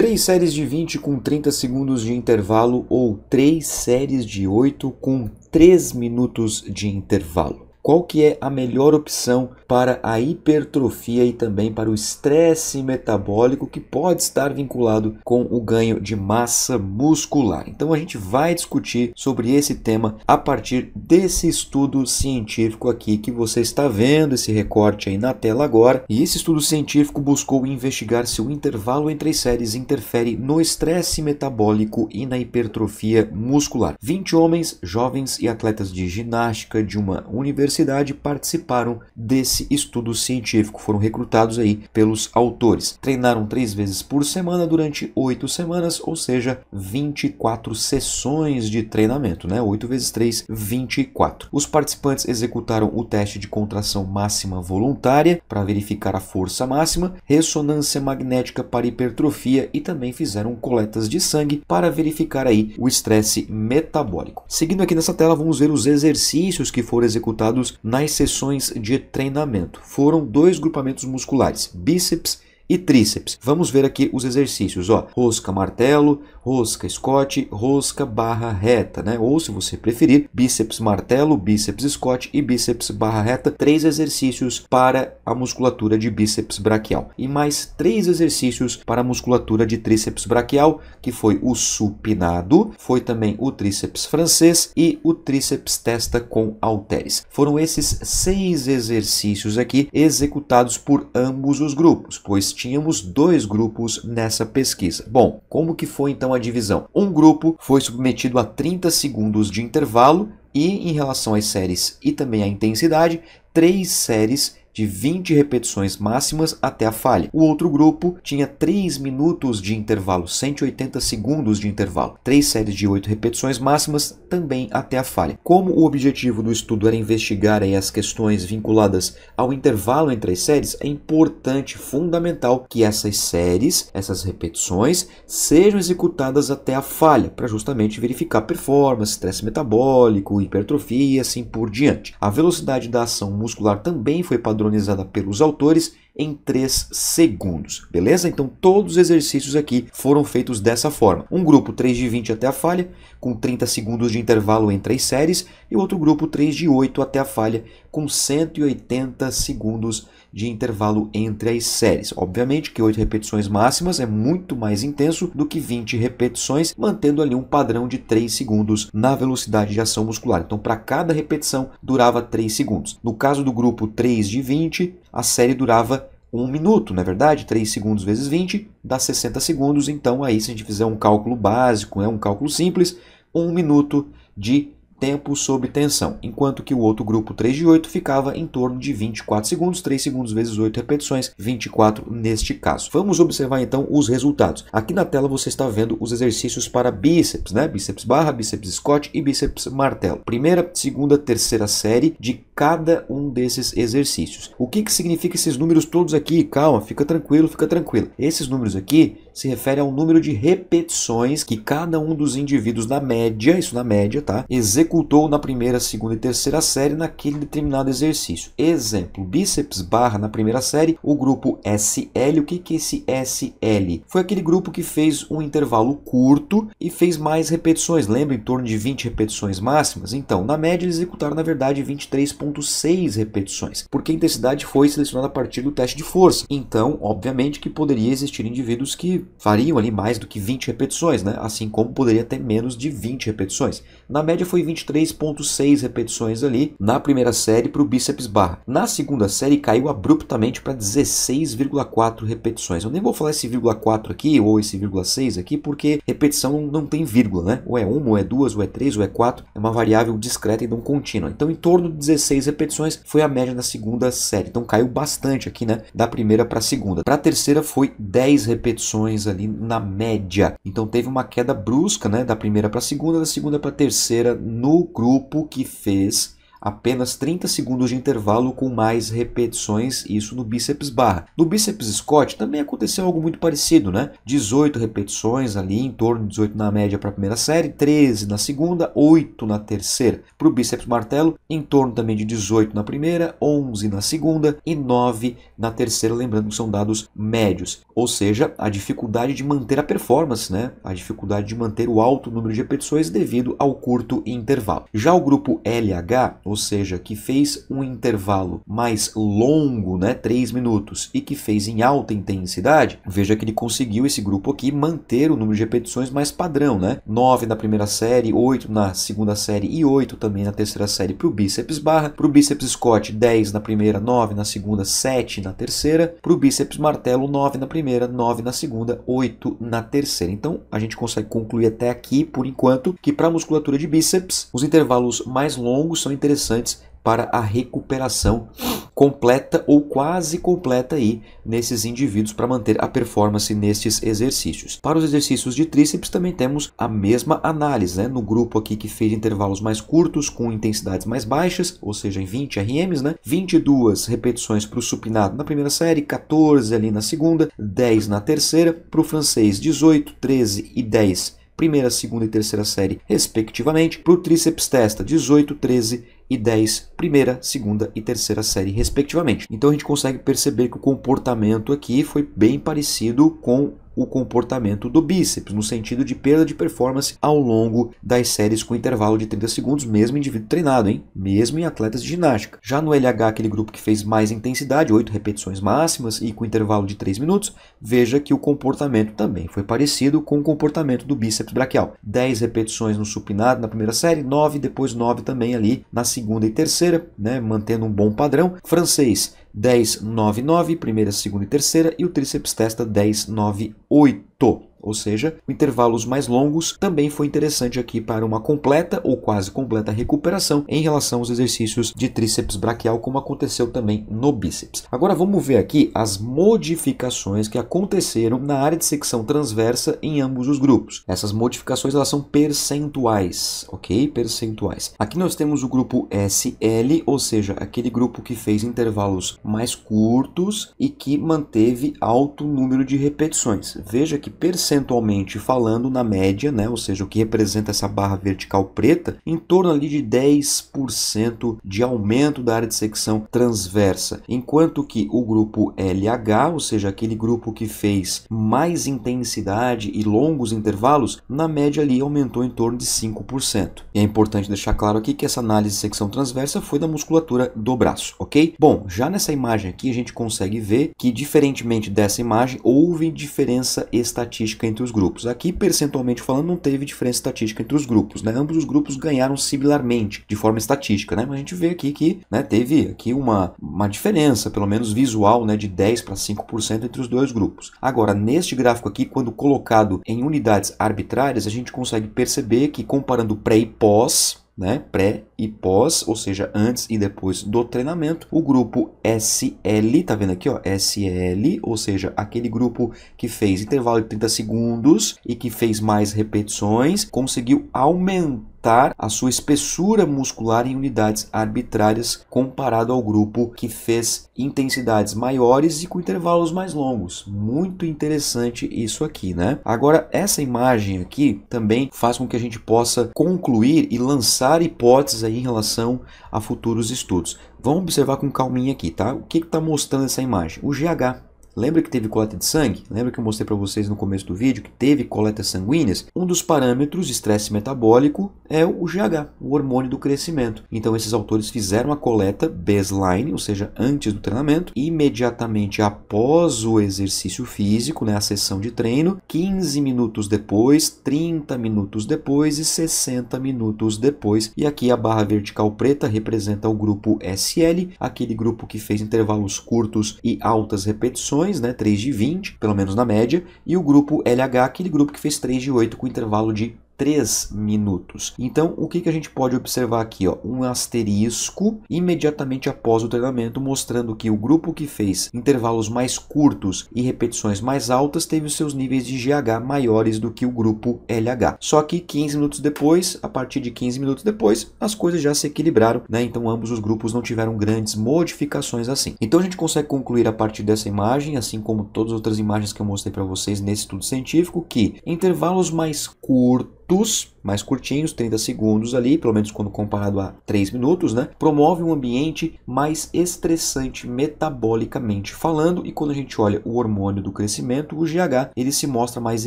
3 séries de 20 com 30 segundos de intervalo ou 3 séries de 8 com 3 minutos de intervalo qual que é a melhor opção para a hipertrofia e também para o estresse metabólico que pode estar vinculado com o ganho de massa muscular. Então a gente vai discutir sobre esse tema a partir desse estudo científico aqui que você está vendo esse recorte aí na tela agora. E esse estudo científico buscou investigar se o intervalo entre as séries interfere no estresse metabólico e na hipertrofia muscular. 20 homens, jovens e atletas de ginástica de uma universidade universidade participaram desse estudo científico, foram recrutados aí pelos autores. Treinaram três vezes por semana durante oito semanas, ou seja, 24 sessões de treinamento, né? oito vezes 3, 24. Os participantes executaram o teste de contração máxima voluntária para verificar a força máxima, ressonância magnética para hipertrofia e também fizeram coletas de sangue para verificar aí o estresse metabólico. Seguindo aqui nessa tela, vamos ver os exercícios que foram executados nas sessões de treinamento. Foram dois grupamentos musculares, bíceps e tríceps. Vamos ver aqui os exercícios, ó. Rosca martelo, rosca scott, rosca barra reta, né? Ou se você preferir, bíceps martelo, bíceps scott e bíceps barra reta, três exercícios para a musculatura de bíceps braquial e mais três exercícios para a musculatura de tríceps braquial, que foi o supinado, foi também o tríceps francês e o tríceps testa com halteres. Foram esses seis exercícios aqui executados por ambos os grupos, pois tínhamos dois grupos nessa pesquisa. Bom, como que foi então a divisão? Um grupo foi submetido a 30 segundos de intervalo e em relação às séries e também à intensidade, três séries de 20 repetições máximas até a falha. O outro grupo tinha 3 minutos de intervalo, 180 segundos de intervalo, 3 séries de 8 repetições máximas também até a falha. Como o objetivo do estudo era investigar as questões vinculadas ao intervalo entre as séries, é importante, fundamental, que essas séries, essas repetições, sejam executadas até a falha, para justamente verificar performance, estresse metabólico, hipertrofia e assim por diante. A velocidade da ação muscular também foi padronizada padronizada pelos autores em 3 segundos, beleza? Então todos os exercícios aqui foram feitos dessa forma. Um grupo 3 de 20 até a falha, com 30 segundos de intervalo entre as séries, e outro grupo 3 de 8 até a falha, com 180 segundos de intervalo entre as séries. Obviamente que 8 repetições máximas é muito mais intenso do que 20 repetições, mantendo ali um padrão de 3 segundos na velocidade de ação muscular. Então, para cada repetição, durava 3 segundos. No caso do grupo 3 de 20, a série durava 1 minuto, não é verdade, 3 segundos vezes 20 dá 60 segundos. Então, aí, se a gente fizer um cálculo básico, é um cálculo simples, 1 minuto de tempo sob tensão, enquanto que o outro grupo 3 de 8 ficava em torno de 24 segundos, 3 segundos vezes 8 repetições, 24 neste caso. Vamos observar então os resultados. Aqui na tela você está vendo os exercícios para bíceps, né? Bíceps barra, bíceps Scott e bíceps martelo. Primeira, segunda, terceira série de cada um desses exercícios. O que que significa esses números todos aqui? Calma, fica tranquilo, fica tranquilo. Esses números aqui se refere ao número de repetições que cada um dos indivíduos na média, isso na média, tá? Executou na primeira, segunda e terceira série naquele determinado exercício. Exemplo, bíceps barra na primeira série, o grupo SL. O que que é esse SL? Foi aquele grupo que fez um intervalo curto e fez mais repetições. Lembra em torno de 20 repetições máximas? Então, na média eles executaram na verdade 23.6 repetições, porque a intensidade foi selecionada a partir do teste de força. Então, obviamente que poderia existir indivíduos que fariam ali mais do que 20 repetições, né? assim como poderia ter menos de 20 repetições. Na média foi 23,6 repetições ali na primeira série para o bíceps barra. Na segunda série caiu abruptamente para 16,4 repetições. Eu nem vou falar esse vírgula 4 aqui ou esse vírgula 6 aqui, porque repetição não tem vírgula, né? Ou é 1, ou é duas, ou é três, ou é quatro. É uma variável discreta e não contínua. Então, em torno de 16 repetições foi a média na segunda série. Então, caiu bastante aqui, né? Da primeira para a segunda. Para a terceira foi 10 repetições ali na média. Então teve uma queda brusca, né, da primeira para a segunda, da segunda para a terceira no grupo que fez apenas 30 segundos de intervalo com mais repetições, isso no bíceps barra. No bíceps Scott também aconteceu algo muito parecido, né? 18 repetições ali, em torno de 18 na média para a primeira série, 13 na segunda, 8 na terceira. Para o bíceps martelo, em torno também de 18 na primeira, 11 na segunda e 9 na terceira, lembrando que são dados médios, ou seja, a dificuldade de manter a performance, né? A dificuldade de manter o alto número de repetições devido ao curto intervalo. Já o grupo LH, ou seja, que fez um intervalo mais longo, né, 3 minutos, e que fez em alta intensidade, veja que ele conseguiu esse grupo aqui manter o número de repetições mais padrão, né? 9 na primeira série, 8 na segunda série e 8 também na terceira série para o bíceps barra, para o bíceps Scott 10 na primeira, 9 na segunda, 7 na terceira, para o bíceps martelo 9 na primeira, 9 na segunda, 8 na terceira. Então a gente consegue concluir até aqui, por enquanto, que para a musculatura de bíceps, os intervalos mais longos são interessantes interessantes para a recuperação completa ou quase completa aí nesses indivíduos para manter a performance nestes exercícios. Para os exercícios de tríceps também temos a mesma análise, né? No grupo aqui que fez intervalos mais curtos com intensidades mais baixas, ou seja, em 20 RMs, né? 22 repetições para o supinado na primeira série, 14 ali na segunda, 10 na terceira, para o francês 18, 13 e 10 primeira, segunda e terceira série, respectivamente. Para o tríceps testa, 18, 13 e 10, primeira, segunda e terceira série, respectivamente. Então a gente consegue perceber que o comportamento aqui foi bem parecido com o comportamento do bíceps, no sentido de perda de performance ao longo das séries com intervalo de 30 segundos, mesmo em indivíduo treinado, hein? mesmo em atletas de ginástica. Já no LH, aquele grupo que fez mais intensidade, 8 repetições máximas e com intervalo de 3 minutos, veja que o comportamento também foi parecido com o comportamento do bíceps braquial. 10 repetições no supinado na primeira série, 9, depois 9 também ali na segunda e terceira, né? mantendo um bom padrão. Francês, 10, 9, 9, primeira, segunda e terceira, e o tríceps testa 10, 9, 8 ou seja, intervalos mais longos também foi interessante aqui para uma completa ou quase completa recuperação em relação aos exercícios de tríceps braquial, como aconteceu também no bíceps. Agora vamos ver aqui as modificações que aconteceram na área de secção transversa em ambos os grupos. Essas modificações elas são percentuais, ok? Percentuais. Aqui nós temos o grupo SL, ou seja, aquele grupo que fez intervalos mais curtos e que manteve alto número de repetições. Veja que percentuais percentualmente falando, na média, né, ou seja, o que representa essa barra vertical preta, em torno ali de 10% de aumento da área de secção transversa, enquanto que o grupo LH, ou seja, aquele grupo que fez mais intensidade e longos intervalos, na média ali aumentou em torno de 5%. E é importante deixar claro aqui que essa análise de secção transversa foi da musculatura do braço, ok? Bom, já nessa imagem aqui a gente consegue ver que, diferentemente dessa imagem, houve diferença estatística estatística entre os grupos. Aqui, percentualmente falando, não teve diferença estatística entre os grupos, né? Ambos os grupos ganharam similarmente, de forma estatística, né? Mas a gente vê aqui que né, teve aqui uma, uma diferença, pelo menos visual, né, de 10% para 5% entre os dois grupos. Agora, neste gráfico aqui, quando colocado em unidades arbitrárias, a gente consegue perceber que comparando pré e pós, né, pré e pós, ou seja, antes e depois do treinamento. O grupo SL, tá vendo aqui, ó, SL, ou seja, aquele grupo que fez intervalo de 30 segundos e que fez mais repetições, conseguiu aumentar aumentar a sua espessura muscular em unidades arbitrárias comparado ao grupo que fez intensidades maiores e com intervalos mais longos. Muito interessante isso aqui, né? Agora, essa imagem aqui também faz com que a gente possa concluir e lançar hipóteses aí em relação a futuros estudos. Vamos observar com calminha aqui, tá? O que está mostrando essa imagem? O GH, Lembra que teve coleta de sangue? Lembra que eu mostrei para vocês no começo do vídeo que teve coletas sanguíneas? Um dos parâmetros estresse metabólico é o GH, o hormônio do crescimento. Então esses autores fizeram a coleta baseline, ou seja, antes do treinamento, imediatamente após o exercício físico, né, a sessão de treino, 15 minutos depois, 30 minutos depois e 60 minutos depois. E aqui a barra vertical preta representa o grupo SL, aquele grupo que fez intervalos curtos e altas repetições opções, né? 3 de 20, pelo menos na média, e o grupo LH, aquele grupo que fez 3 de 8 com intervalo de 3 minutos. Então, o que, que a gente pode observar aqui? Ó? Um asterisco imediatamente após o treinamento, mostrando que o grupo que fez intervalos mais curtos e repetições mais altas teve os seus níveis de GH maiores do que o grupo LH. Só que 15 minutos depois, a partir de 15 minutos depois, as coisas já se equilibraram, né? Então, ambos os grupos não tiveram grandes modificações assim. Então, a gente consegue concluir a partir dessa imagem, assim como todas as outras imagens que eu mostrei para vocês nesse estudo científico, que intervalos mais curtos tus mais curtinhos, 30 segundos ali, pelo menos quando comparado a 3 minutos, né? Promove um ambiente mais estressante metabolicamente falando e quando a gente olha o hormônio do crescimento, o GH, ele se mostra mais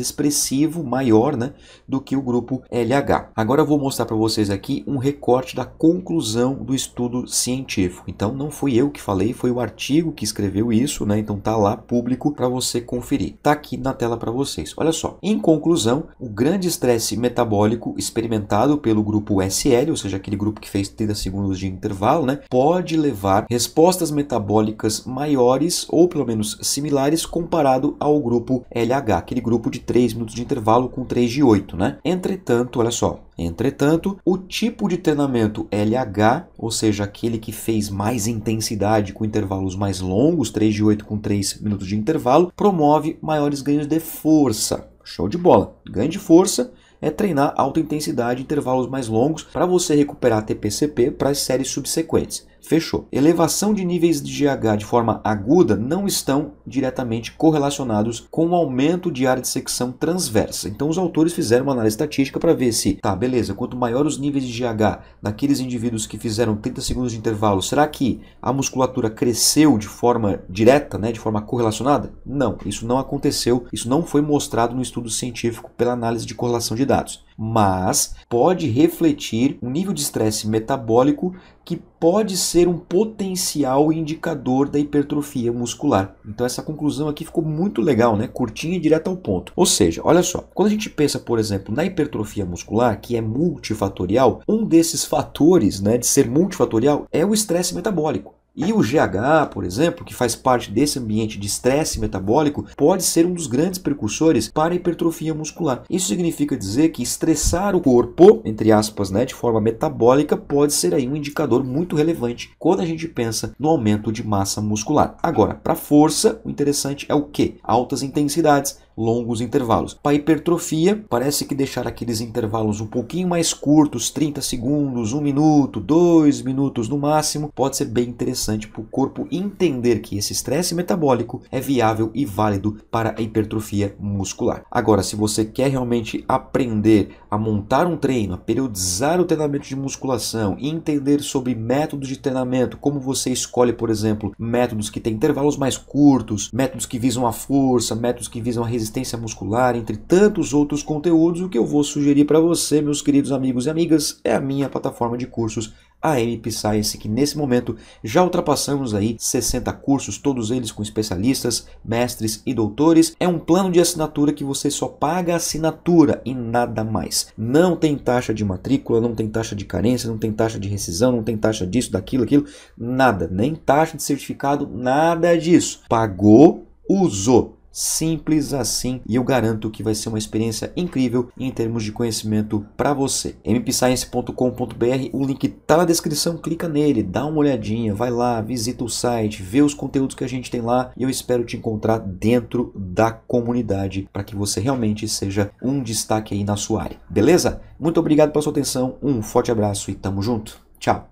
expressivo, maior, né, do que o grupo LH. Agora eu vou mostrar para vocês aqui um recorte da conclusão do estudo científico. Então não fui eu que falei, foi o artigo que escreveu isso, né? Então tá lá público para você conferir. Tá aqui na tela para vocês. Olha só. Em conclusão, o grande estresse metabólico experimentado pelo grupo SL, ou seja, aquele grupo que fez 30 segundos de intervalo, né, pode levar respostas metabólicas maiores ou pelo menos similares comparado ao grupo LH, aquele grupo de 3 minutos de intervalo com 3 de 8, né? Entretanto, olha só, Entretanto, o tipo de treinamento LH, ou seja, aquele que fez mais intensidade com intervalos mais longos, 3 de 8 com 3 minutos de intervalo, promove maiores ganhos de força. Show de bola! Ganho de força é treinar alta intensidade, intervalos mais longos, para você recuperar TPCP para as séries subsequentes. Fechou. Elevação de níveis de GH de forma aguda não estão diretamente correlacionados com o aumento de área de secção transversa. Então, os autores fizeram uma análise estatística para ver se, tá, beleza, quanto maior os níveis de GH naqueles indivíduos que fizeram 30 segundos de intervalo, será que a musculatura cresceu de forma direta, né, de forma correlacionada? Não, isso não aconteceu, isso não foi mostrado no estudo científico pela análise de correlação de dados mas pode refletir um nível de estresse metabólico que pode ser um potencial indicador da hipertrofia muscular. Então essa conclusão aqui ficou muito legal, né? Curtinha e direta ao ponto. Ou seja, olha só, quando a gente pensa, por exemplo, na hipertrofia muscular, que é multifatorial, um desses fatores, né, de ser multifatorial é o estresse metabólico. E o GH, por exemplo, que faz parte desse ambiente de estresse metabólico, pode ser um dos grandes precursores para a hipertrofia muscular. Isso significa dizer que estressar o corpo, entre aspas, né, de forma metabólica, pode ser aí um indicador muito relevante quando a gente pensa no aumento de massa muscular. Agora, para força, o interessante é o que? Altas intensidades longos intervalos. Para hipertrofia, parece que deixar aqueles intervalos um pouquinho mais curtos, 30 segundos, 1 minuto, 2 minutos no máximo, pode ser bem interessante para o corpo entender que esse estresse metabólico é viável e válido para a hipertrofia muscular. Agora, se você quer realmente aprender a montar um treino, a periodizar o treinamento de musculação, entender sobre métodos de treinamento, como você escolhe, por exemplo, métodos que têm intervalos mais curtos, métodos que visam a força, métodos que visam a resistência, resistência muscular, entre tantos outros conteúdos, o que eu vou sugerir para você, meus queridos amigos e amigas, é a minha plataforma de cursos a MP Science, que nesse momento já ultrapassamos aí 60 cursos, todos eles com especialistas, mestres e doutores. É um plano de assinatura que você só paga a assinatura e nada mais. Não tem taxa de matrícula, não tem taxa de carência, não tem taxa de rescisão, não tem taxa disso, daquilo, aquilo, nada, nem taxa de certificado, nada disso. Pagou, usou. Simples assim, e eu garanto que vai ser uma experiência incrível em termos de conhecimento para você. mpscience.com.br, o link tá na descrição, clica nele, dá uma olhadinha, vai lá, visita o site, vê os conteúdos que a gente tem lá e eu espero te encontrar dentro da comunidade para que você realmente seja um destaque aí na sua área. Beleza? Muito obrigado pela sua atenção, um forte abraço e tamo junto. Tchau.